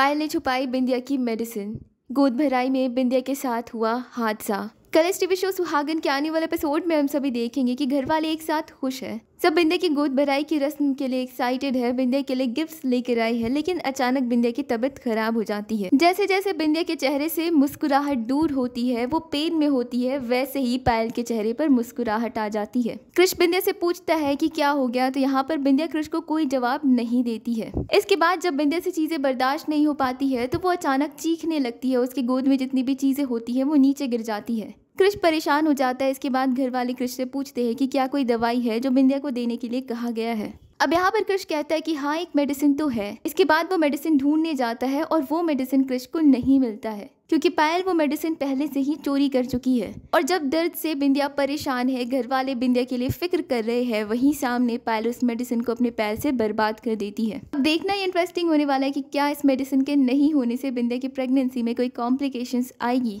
पायल ने छुपाई बिंदिया की मेडिसिन गोद भराई में बिंदिया के साथ हुआ हादसा कल इस टीवी शो सुहागन के आने वाले एपिसोड में हम सभी देखेंगे कि घर वाले एक साथ खुश हैं सब बिंदे की गोद भराई की रस्म के लिए एक्साइटेड है बिंदे के लिए गिफ्ट लेकर आई है लेकिन अचानक बिंदे की तबीयत खराब हो जाती है जैसे जैसे बिंदे के चेहरे से मुस्कुराहट दूर होती है वो पेन में होती है वैसे ही पायल के चेहरे पर मुस्कुराहट आ जाती है कृष्ण बिंदे से पूछता है की क्या हो गया तो यहाँ पर बिंदे कृष्ण को कोई जवाब नहीं देती है इसके बाद जब बिंदे से चीजें बर्दाश्त नहीं हो पाती है तो वो अचानक चीखने लगती है उसकी गोद में जितनी भी चीजें होती है वो नीचे गिर जाती है कृष परेशान हो जाता है इसके बाद घर वाले कृष से पूछते हैं कि क्या कोई दवाई है जो बिंदिया को देने के लिए कहा गया है अब यहाँ पर कृष कहता है कि हाँ एक मेडिसिन तो है इसके बाद वो मेडिसिन ढूंढने जाता है और वो मेडिसिन कृष को नहीं मिलता है क्योंकि पायल वो मेडिसिन पहले से ही चोरी कर चुकी है और जब दर्द से बिंदिया परेशान है घर वाले बिंदिया के लिए फिक्र कर रहे हैं वहीं सामने पायल उस मेडिसिन को अपने पैर से बर्बाद कर देती है अब देखना ही इंटरेस्टिंग होने वाला है कि क्या इस मेडिसिन के नहीं होने से बिंदिया की प्रेगनेंसी में कोई कॉम्प्लिकेशंस आएगी